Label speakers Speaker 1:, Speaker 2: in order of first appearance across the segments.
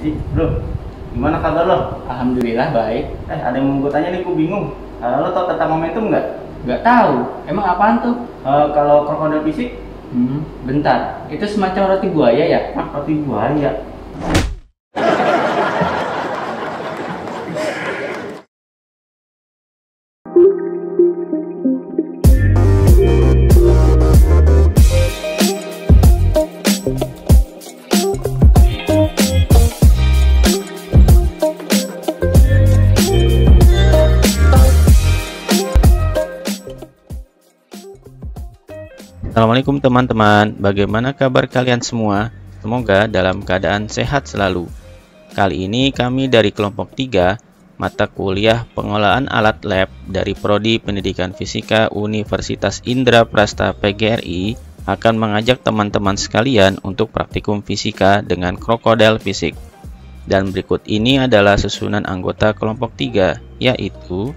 Speaker 1: Si, bro, gimana kabar lo? Alhamdulillah baik. Eh, ada yang mau gue tanya nih, gue bingung. Uh, lo tau tentang momentum nggak? Nggak tahu. Emang apaan tuh? Uh, kalau krokodil fisik? Hmm, bentar. Itu semacam roti buaya ya? Hah, roti buaya? Assalamualaikum teman-teman, bagaimana kabar kalian semua? Semoga dalam keadaan sehat selalu. Kali ini kami dari kelompok 3, mata kuliah pengolahan alat lab dari Prodi Pendidikan Fisika Universitas Indra Prasta PGRI akan mengajak teman-teman sekalian untuk praktikum fisika dengan krokodil fisik. Dan berikut ini adalah susunan anggota kelompok 3, yaitu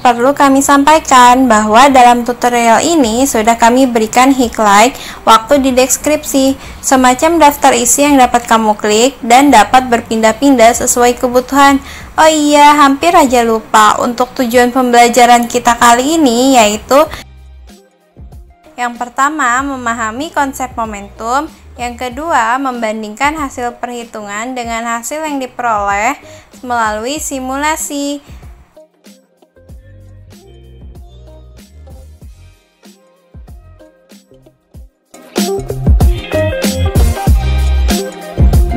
Speaker 1: Perlu kami sampaikan bahwa dalam tutorial ini sudah kami berikan highlight waktu di deskripsi, semacam daftar isi yang dapat kamu klik dan dapat berpindah-pindah sesuai kebutuhan. Oh iya, hampir aja lupa untuk tujuan pembelajaran kita kali ini yaitu yang pertama, memahami konsep momentum. Yang kedua, membandingkan hasil perhitungan dengan hasil yang diperoleh melalui simulasi.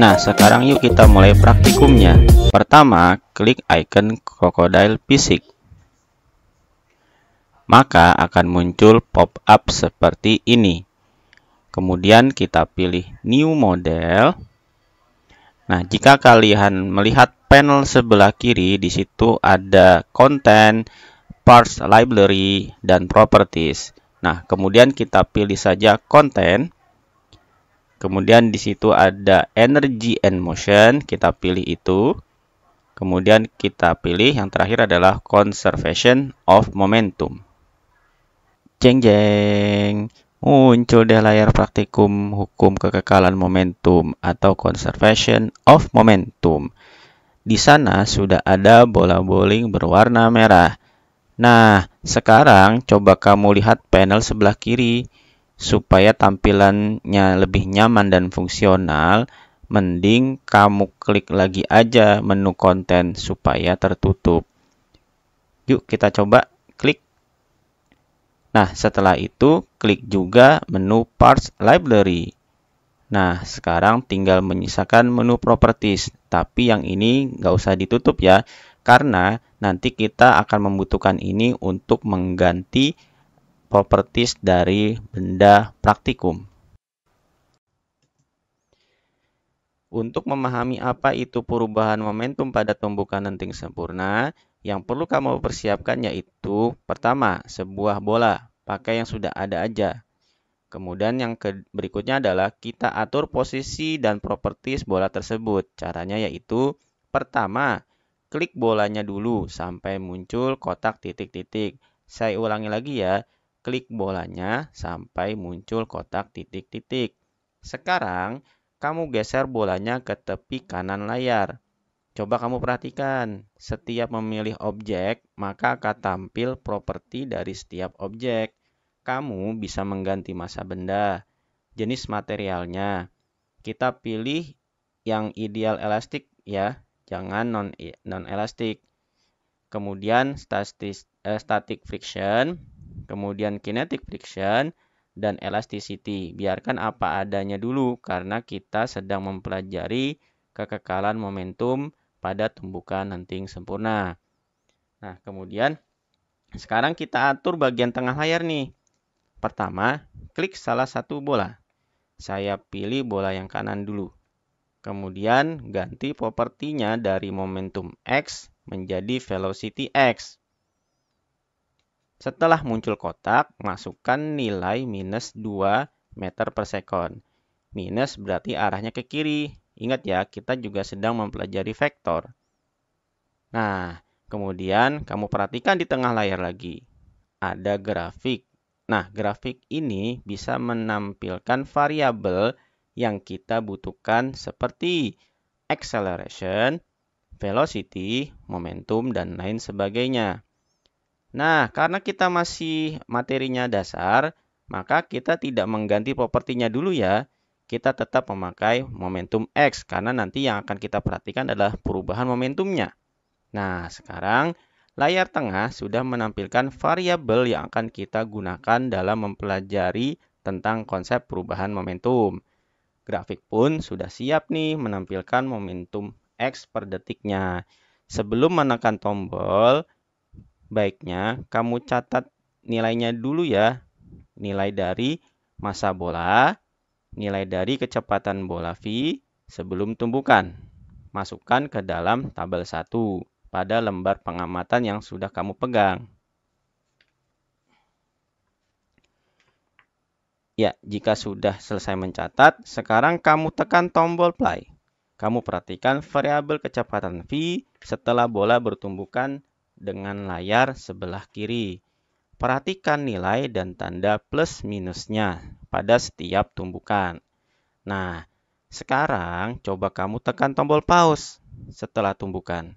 Speaker 1: Nah, sekarang yuk kita mulai praktikumnya. Pertama, klik icon Crocodile Fisik. Maka akan muncul pop-up seperti ini. Kemudian kita pilih New Model. Nah, jika kalian melihat panel sebelah kiri, di situ ada Content, Parts Library, dan Properties. Nah, kemudian kita pilih saja Content. Kemudian di situ ada energy and motion, kita pilih itu. Kemudian kita pilih yang terakhir adalah conservation of momentum. Jeng jeng, muncul deh layar praktikum hukum kekekalan momentum atau conservation of momentum. Di sana sudah ada bola bowling berwarna merah. Nah, sekarang coba kamu lihat panel sebelah kiri supaya tampilannya lebih nyaman dan fungsional, mending kamu klik lagi aja menu konten supaya tertutup. Yuk kita coba klik. Nah, setelah itu klik juga menu Parts Library. Nah, sekarang tinggal menyisakan menu Properties, tapi yang ini nggak usah ditutup ya, karena nanti kita akan membutuhkan ini untuk mengganti properties dari benda praktikum. Untuk memahami apa itu perubahan momentum pada tumbukan lenting sempurna, yang perlu kamu persiapkan yaitu pertama, sebuah bola, pakai yang sudah ada aja. Kemudian yang ke berikutnya adalah kita atur posisi dan properties bola tersebut. Caranya yaitu pertama, klik bolanya dulu sampai muncul kotak titik-titik. Saya ulangi lagi ya, Klik bolanya sampai muncul kotak titik-titik. Sekarang, kamu geser bolanya ke tepi kanan layar. Coba kamu perhatikan, setiap memilih objek, maka akan tampil properti dari setiap objek. Kamu bisa mengganti masa benda, jenis materialnya. Kita pilih yang ideal elastik ya, jangan non non elastik. Kemudian static, eh, static friction, kemudian kinetic friction, dan elasticity. Biarkan apa adanya dulu karena kita sedang mempelajari kekekalan momentum pada tumbukan lenting sempurna. Nah, kemudian sekarang kita atur bagian tengah layar nih. Pertama, klik salah satu bola. Saya pilih bola yang kanan dulu. Kemudian ganti propertinya dari momentum X menjadi velocity X. Setelah muncul kotak, masukkan nilai minus 2 meter per second. Minus berarti arahnya ke kiri. Ingat ya, kita juga sedang mempelajari vektor. Nah, kemudian kamu perhatikan di tengah layar lagi. Ada grafik. Nah, grafik ini bisa menampilkan variabel yang kita butuhkan seperti acceleration, velocity, momentum, dan lain sebagainya. Nah, karena kita masih materinya dasar, maka kita tidak mengganti propertinya dulu ya. Kita tetap memakai momentum X karena nanti yang akan kita perhatikan adalah perubahan momentumnya. Nah, sekarang layar tengah sudah menampilkan variabel yang akan kita gunakan dalam mempelajari tentang konsep perubahan momentum. Grafik pun sudah siap nih menampilkan momentum X per detiknya. Sebelum menekan tombol, Baiknya kamu catat nilainya dulu ya. Nilai dari masa bola, nilai dari kecepatan bola V sebelum tumbukan. Masukkan ke dalam tabel 1 pada lembar pengamatan yang sudah kamu pegang. Ya, jika sudah selesai mencatat, sekarang kamu tekan tombol play. Kamu perhatikan variabel kecepatan V setelah bola bertumbukan dengan layar sebelah kiri. Perhatikan nilai dan tanda plus minusnya pada setiap tumbukan. Nah, sekarang coba kamu tekan tombol pause setelah tumbukan.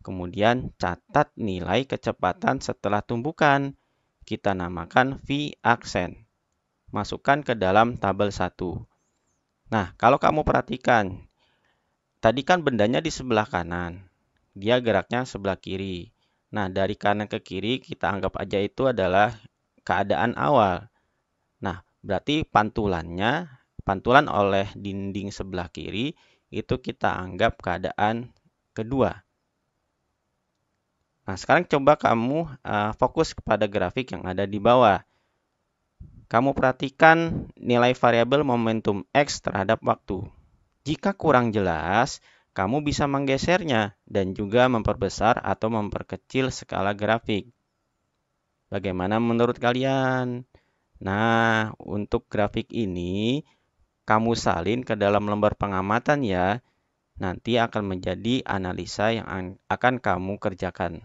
Speaker 1: Kemudian catat nilai kecepatan setelah tumbukan. Kita namakan V aksen. Masukkan ke dalam tabel 1. Nah, kalau kamu perhatikan, tadi kan bendanya di sebelah kanan. Dia geraknya sebelah kiri. Nah, dari kanan ke kiri kita anggap aja itu adalah keadaan awal. Nah, berarti pantulannya, pantulan oleh dinding sebelah kiri itu kita anggap keadaan kedua. Nah, sekarang coba kamu uh, fokus kepada grafik yang ada di bawah. Kamu perhatikan nilai variabel momentum X terhadap waktu. Jika kurang jelas, kamu bisa menggesernya dan juga memperbesar atau memperkecil skala grafik. Bagaimana menurut kalian? Nah, untuk grafik ini, kamu salin ke dalam lembar pengamatan ya. Nanti akan menjadi analisa yang akan kamu kerjakan.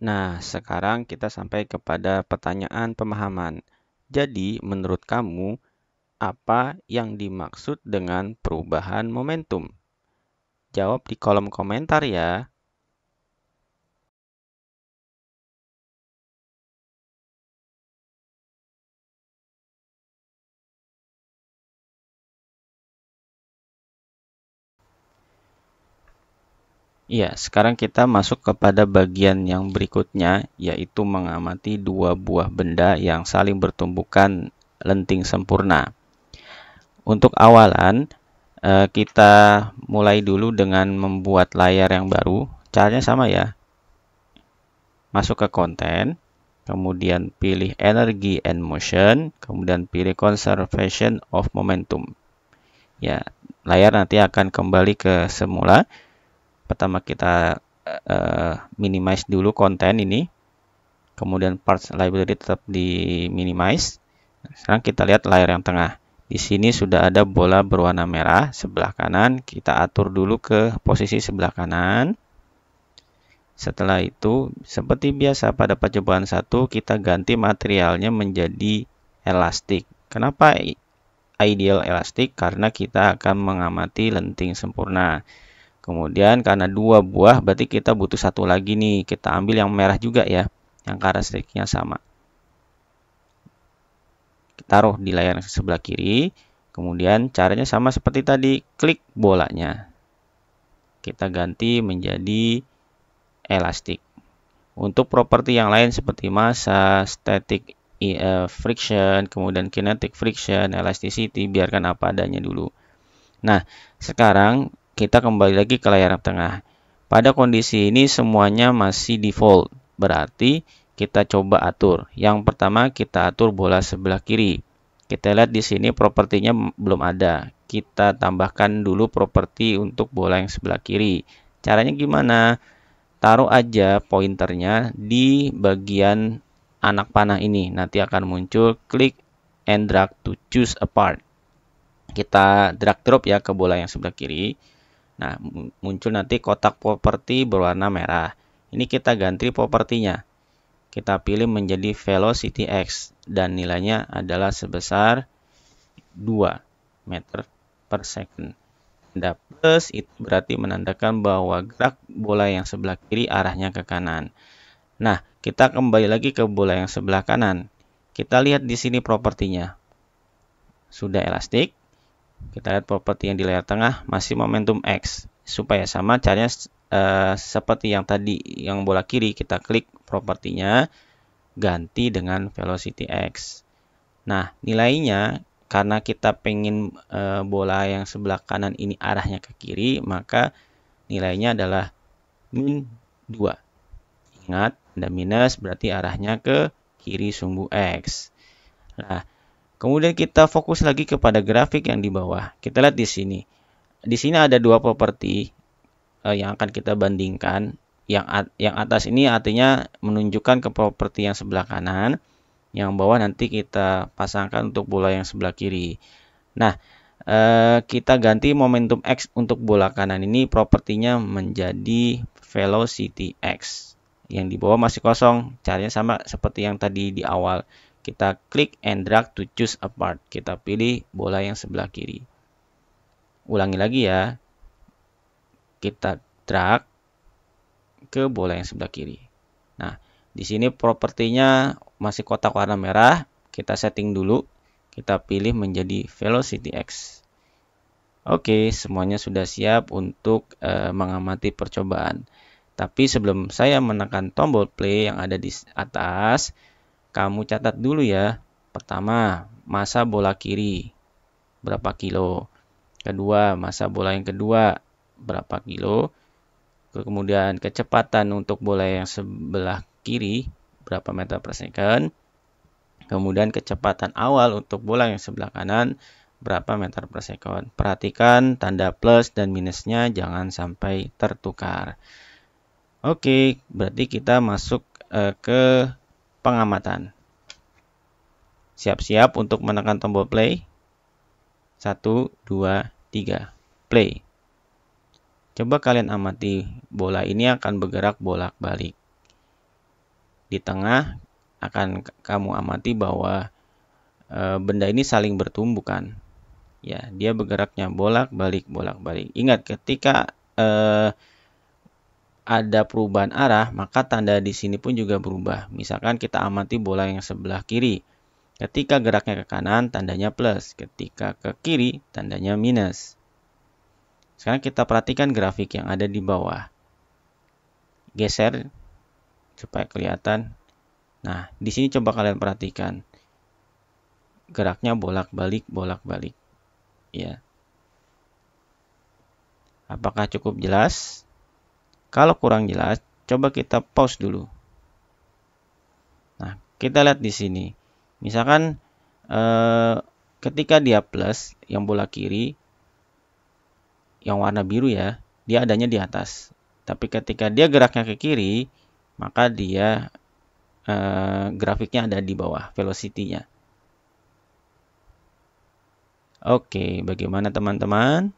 Speaker 1: Nah, sekarang kita sampai kepada pertanyaan pemahaman. Jadi, menurut kamu, apa yang dimaksud dengan perubahan momentum? Jawab di kolom komentar ya. Iya, sekarang kita masuk kepada bagian yang berikutnya, yaitu mengamati dua buah benda yang saling bertumbukan lenting sempurna. Untuk awalan, eh, kita mulai dulu dengan membuat layar yang baru. Caranya sama ya. Masuk ke konten, kemudian pilih energy and motion, kemudian pilih conservation of momentum. Ya, layar nanti akan kembali ke semula pertama kita uh, minimize dulu konten ini kemudian parts library tetap di minimize sekarang kita lihat layar yang tengah di sini sudah ada bola berwarna merah sebelah kanan kita atur dulu ke posisi sebelah kanan setelah itu, seperti biasa pada percobaan satu kita ganti materialnya menjadi elastik. Kenapa ideal elastik? Karena kita akan mengamati lenting sempurna. Kemudian karena dua buah berarti kita butuh satu lagi nih. Kita ambil yang merah juga ya. Yang karakteristiknya sama. Kita taruh di layar sebelah kiri. Kemudian caranya sama seperti tadi. Klik bolanya. Kita ganti menjadi elastik. Untuk properti yang lain seperti massa, static eh, friction, kemudian kinetic friction, elasticity, biarkan apa adanya dulu. Nah, sekarang kita kembali lagi ke layar tengah. Pada kondisi ini semuanya masih default, berarti kita coba atur. Yang pertama kita atur bola sebelah kiri. Kita lihat di sini propertinya belum ada. Kita tambahkan dulu properti untuk bola yang sebelah kiri. Caranya gimana? Taruh aja pointernya di bagian anak panah ini. Nanti akan muncul klik and drag to choose a part. Kita drag drop ya ke bola yang sebelah kiri. Nah, muncul nanti kotak properti berwarna merah. Ini kita ganti propertinya. Kita pilih menjadi velocity x dan nilainya adalah sebesar 2 meter per second. Tanda plus itu berarti menandakan bahwa gerak bola yang sebelah kiri arahnya ke kanan. Nah, kita kembali lagi ke bola yang sebelah kanan. Kita lihat di sini propertinya. Sudah elastik, kita lihat properti yang di layar tengah masih momentum X supaya sama caranya uh, seperti yang tadi yang bola kiri kita klik propertinya ganti dengan velocity X nah nilainya karena kita pengen uh, bola yang sebelah kanan ini arahnya ke kiri maka nilainya adalah min 2 ingat ada minus berarti arahnya ke kiri sumbu X nah Kemudian kita fokus lagi kepada grafik yang di bawah. Kita lihat di sini. Di sini ada dua properti uh, yang akan kita bandingkan. Yang at yang atas ini artinya menunjukkan ke properti yang sebelah kanan. Yang bawah nanti kita pasangkan untuk bola yang sebelah kiri. Nah, uh, kita ganti momentum x untuk bola kanan ini propertinya menjadi velocity x. Yang di bawah masih kosong, caranya sama seperti yang tadi di awal. Kita klik and drag to choose a part. Kita pilih bola yang sebelah kiri. Ulangi lagi ya. Kita drag ke bola yang sebelah kiri. Nah, di sini propertinya masih kotak warna merah. Kita setting dulu. Kita pilih menjadi velocity x. Oke, semuanya sudah siap untuk e, mengamati percobaan. Tapi sebelum saya menekan tombol play yang ada di atas, kamu catat dulu ya. Pertama, masa bola kiri berapa kilo. Kedua, masa bola yang kedua berapa kilo. Kemudian kecepatan untuk bola yang sebelah kiri berapa meter per second. Kemudian kecepatan awal untuk bola yang sebelah kanan berapa meter per second. Perhatikan tanda plus dan minusnya jangan sampai tertukar. Oke, berarti kita masuk eh, ke pengamatan. Siap-siap untuk menekan tombol play. 1, 2, 3. Play. Coba kalian amati, bola ini akan bergerak bolak-balik. Di tengah akan kamu amati bahwa e, benda ini saling bertumbukan. Ya, dia bergeraknya bolak-balik, bolak-balik. Ingat ketika E, ada perubahan arah, maka tanda di sini pun juga berubah. Misalkan kita amati bola yang sebelah kiri. Ketika geraknya ke kanan, tandanya plus. Ketika ke kiri, tandanya minus. Sekarang kita perhatikan grafik yang ada di bawah. Geser supaya kelihatan. Nah, di sini coba kalian perhatikan. Geraknya bolak-balik, bolak-balik. Ya. Apakah cukup jelas? Kalau kurang jelas, coba kita pause dulu. Nah, kita lihat di sini. Misalkan eh, ketika dia plus, yang bola kiri, yang warna biru ya, dia adanya di atas. Tapi ketika dia geraknya ke kiri, maka dia eh, grafiknya ada di bawah, velocity-nya. Oke, bagaimana teman-teman?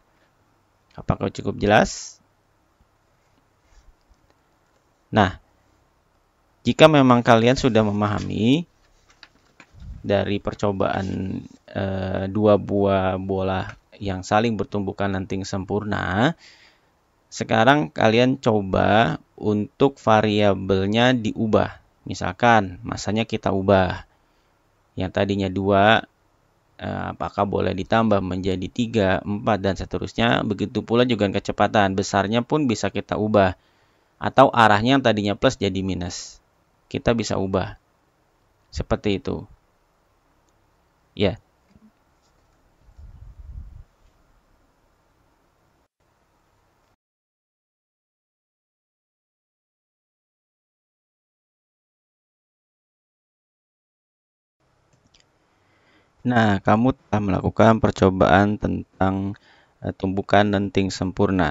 Speaker 1: Apakah cukup jelas? Nah, jika memang kalian sudah memahami dari percobaan e, dua buah bola yang saling bertumbukan nanting sempurna, sekarang kalian coba untuk variabelnya diubah. Misalkan masanya kita ubah. Yang tadinya dua eh, apakah boleh ditambah menjadi 3, 4, dan seterusnya. Begitu pula juga kecepatan, besarnya pun bisa kita ubah atau arahnya yang tadinya plus jadi minus. Kita bisa ubah. Seperti itu. Ya. Nah, kamu telah melakukan percobaan tentang eh, tumbukan lenting sempurna.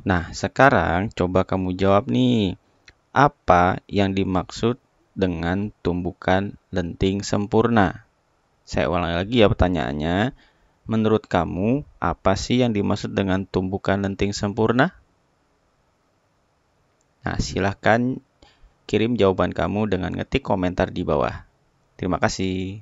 Speaker 1: Nah, sekarang coba kamu jawab nih. Apa yang dimaksud dengan tumbukan lenting sempurna? Saya ulangi lagi ya pertanyaannya. Menurut kamu, apa sih yang dimaksud dengan tumbukan lenting sempurna? Nah, silahkan kirim jawaban kamu dengan ngetik komentar di bawah. Terima kasih.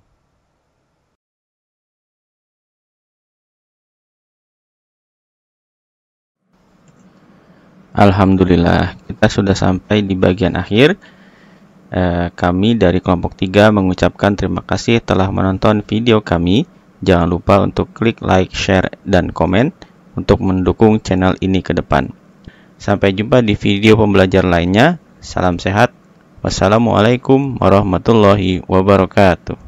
Speaker 1: Alhamdulillah, kita sudah sampai di bagian akhir. Eh, kami dari kelompok 3 mengucapkan terima kasih telah menonton video kami. Jangan lupa untuk klik like, share, dan komen untuk mendukung channel ini ke depan. Sampai jumpa di video pembelajar lainnya. Salam sehat. Wassalamualaikum warahmatullahi wabarakatuh.